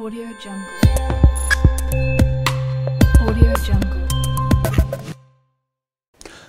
Audio Jungle. Audio Jungle.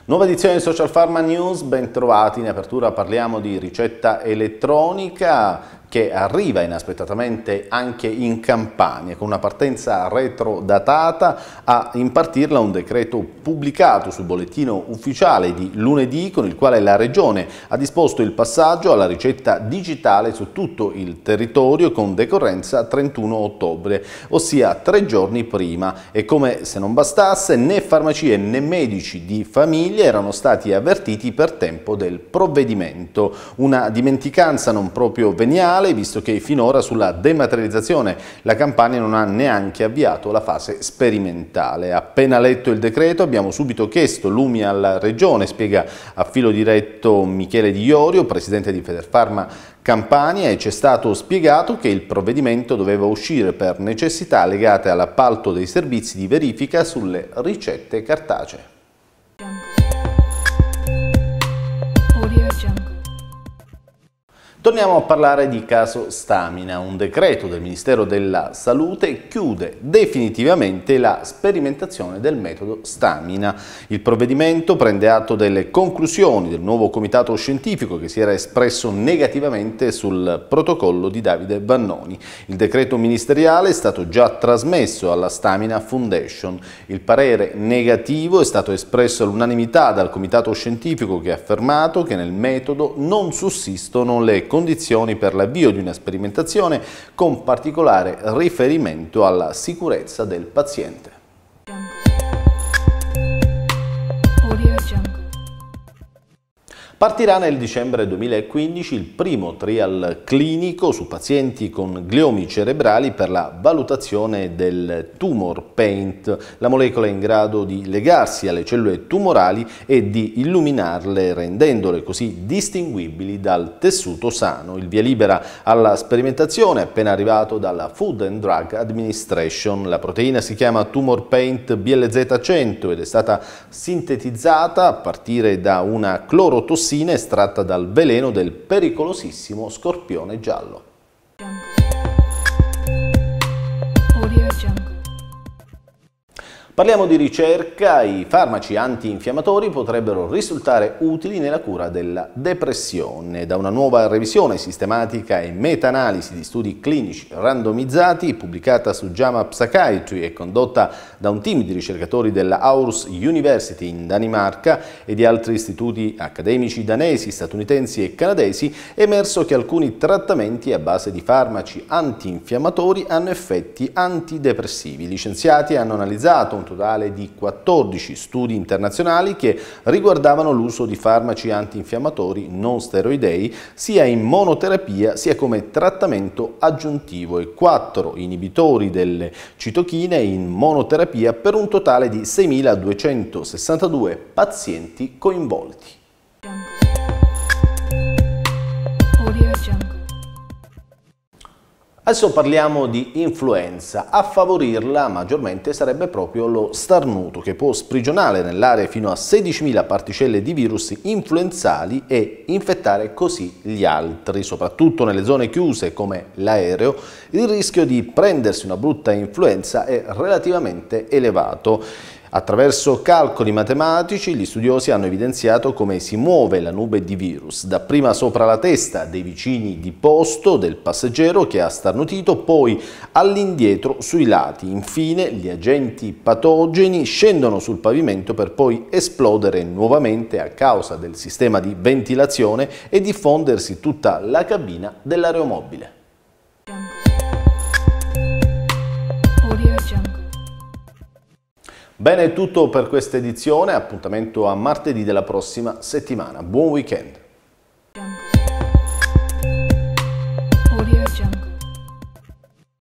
Nuova edizione di Social Pharma News, ben trovati. In apertura parliamo di ricetta elettronica che arriva inaspettatamente anche in Campania con una partenza retrodatata a impartirla un decreto pubblicato sul bollettino ufficiale di lunedì con il quale la Regione ha disposto il passaggio alla ricetta digitale su tutto il territorio con decorrenza 31 ottobre, ossia tre giorni prima e come se non bastasse né farmacie né medici di famiglia erano stati avvertiti per tempo del provvedimento. Una dimenticanza non proprio veniale regionale, visto che finora sulla dematerializzazione la Campania non ha neanche avviato la fase sperimentale. Appena letto il decreto abbiamo subito chiesto lumi alla regione, spiega a filo diretto Michele Di Iorio, presidente di Federfarma Campania e ci è stato spiegato che il provvedimento doveva uscire per necessità legate all'appalto dei servizi di verifica sulle ricette cartacee. Torniamo a parlare di caso Stamina. Un decreto del Ministero della Salute chiude definitivamente la sperimentazione del metodo Stamina. Il provvedimento prende atto delle conclusioni del nuovo comitato scientifico che si era espresso negativamente sul protocollo di Davide Bannoni. Il decreto ministeriale è stato già trasmesso alla Stamina Foundation. Il parere negativo è stato espresso all'unanimità dal comitato scientifico che ha affermato che nel metodo non sussistono le condizioni condizioni per l'avvio di una sperimentazione con particolare riferimento alla sicurezza del paziente. Partirà nel dicembre 2015 il primo trial clinico su pazienti con gliomi cerebrali per la valutazione del tumor paint, la molecola è in grado di legarsi alle cellule tumorali e di illuminarle rendendole così distinguibili dal tessuto sano. Il via libera alla sperimentazione è appena arrivato dalla Food and Drug Administration. La proteina si chiama Tumor Paint BLZ100 ed è stata sintetizzata a partire da una clorotossina tossina estratta dal veleno del pericolosissimo scorpione giallo. Parliamo di ricerca, i farmaci antinfiammatori potrebbero risultare utili nella cura della depressione. Da una nuova revisione sistematica e meta-analisi di studi clinici randomizzati, pubblicata su JAMA Psychiatry e condotta da un team di ricercatori della Aarhus University in Danimarca e di altri istituti accademici danesi, statunitensi e canadesi, è emerso che alcuni trattamenti a base di farmaci antinfiammatori hanno effetti antidepressivi. Gli scienziati hanno analizzato un totale di 14 studi internazionali che riguardavano l'uso di farmaci antinfiammatori non steroidei sia in monoterapia sia come trattamento aggiuntivo e 4 inibitori delle citochine in monoterapia per un totale di 6.262 pazienti coinvolti. Adesso parliamo di influenza. A favorirla maggiormente sarebbe proprio lo starnuto che può sprigionare nell'aria fino a 16.000 particelle di virus influenzali e infettare così gli altri. Soprattutto nelle zone chiuse come l'aereo il rischio di prendersi una brutta influenza è relativamente elevato. Attraverso calcoli matematici gli studiosi hanno evidenziato come si muove la nube di virus, dapprima sopra la testa dei vicini di posto del passeggero che ha starnutito, poi all'indietro sui lati. Infine gli agenti patogeni scendono sul pavimento per poi esplodere nuovamente a causa del sistema di ventilazione e diffondersi tutta la cabina dell'aeromobile. Bene, è tutto per questa edizione, appuntamento a martedì della prossima settimana. Buon weekend!